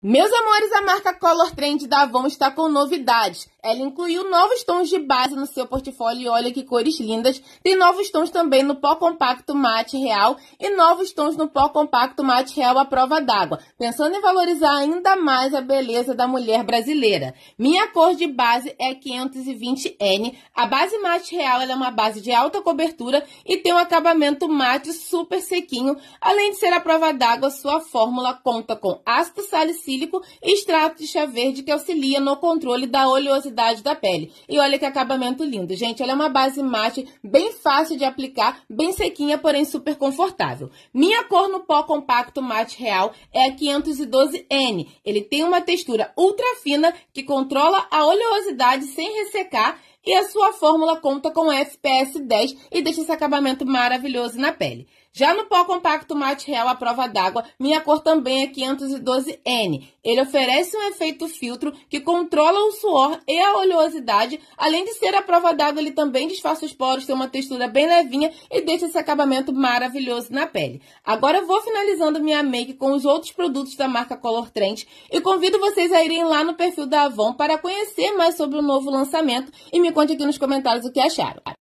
Meus amores, a marca Color Trend da Avon está com novidades. Ela incluiu novos tons de base no seu portfólio e olha que cores lindas. Tem novos tons também no pó compacto mate real e novos tons no pó compacto mate real à prova d'água, pensando em valorizar ainda mais a beleza da mulher brasileira. Minha cor de base é 520N. A base mate real é uma base de alta cobertura e tem um acabamento mate super sequinho. Além de ser à prova d'água, sua fórmula conta com ácido salicílico e extrato de chá verde que auxilia no controle da oleosidade da pele. E olha que acabamento lindo, gente. Ela é uma base mate, bem fácil de aplicar, bem sequinha, porém super confortável. Minha cor no pó compacto mate real é a 512N. Ele tem uma textura ultra fina que controla a oleosidade sem ressecar e a sua fórmula conta com FPS 10 e deixa esse acabamento maravilhoso na pele. Já no pó compacto mate real à prova d'água, minha cor também é 512N. Ele oferece um efeito filtro que controla o suor e a oleosidade. Além de ser a prova d'água, ele também disfarça os poros, tem uma textura bem levinha e deixa esse acabamento maravilhoso na pele. Agora eu vou finalizando minha make com os outros produtos da marca Color Trend e convido vocês a irem lá no perfil da Avon para conhecer mais sobre o novo lançamento e me conte aqui nos comentários o que acharam.